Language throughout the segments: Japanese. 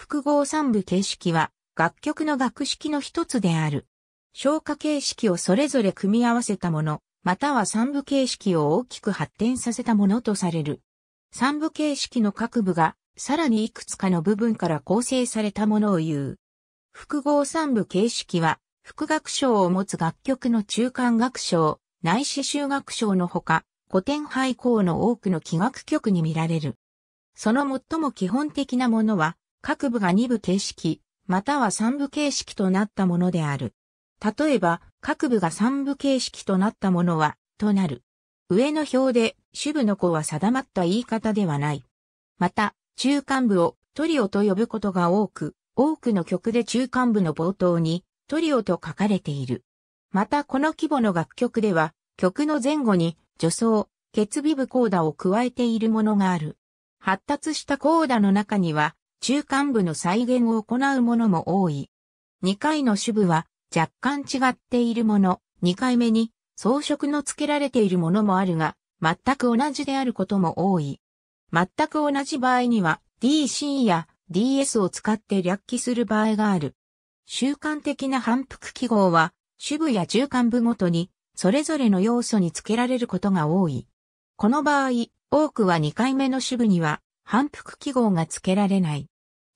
複合三部形式は楽曲の楽式の一つである。消化形式をそれぞれ組み合わせたもの、または三部形式を大きく発展させたものとされる。三部形式の各部が、さらにいくつかの部分から構成されたものを言う。複合三部形式は、副楽章を持つ楽曲の中間楽章、内視集楽章のほか、古典廃校の多くの器楽曲に見られる。その最も基本的なものは、各部が2部形式、または3部形式となったものである。例えば、各部が3部形式となったものは、となる。上の表で、主部の子は定まった言い方ではない。また、中間部をトリオと呼ぶことが多く、多くの曲で中間部の冒頭にトリオと書かれている。またこの規模の楽曲では、曲の前後に助走、決尾部コーダを加えているものがある。発達したコーダの中には、中間部の再現を行うものも多い。2回の主部は若干違っているもの、2回目に装飾の付けられているものもあるが、全く同じであることも多い。全く同じ場合には DC や DS を使って略記する場合がある。習慣的な反復記号は、主部や中間部ごとに、それぞれの要素に付けられることが多い。この場合、多くは2回目の主部には、反復記号が付けられない。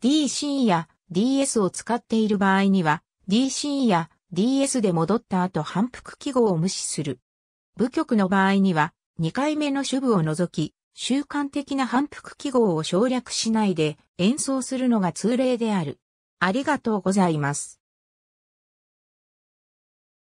DC や DS を使っている場合には、DC や DS で戻った後反復記号を無視する。部局の場合には、2回目の主部を除き、習慣的な反復記号を省略しないで演奏するのが通例である。ありがとうございます。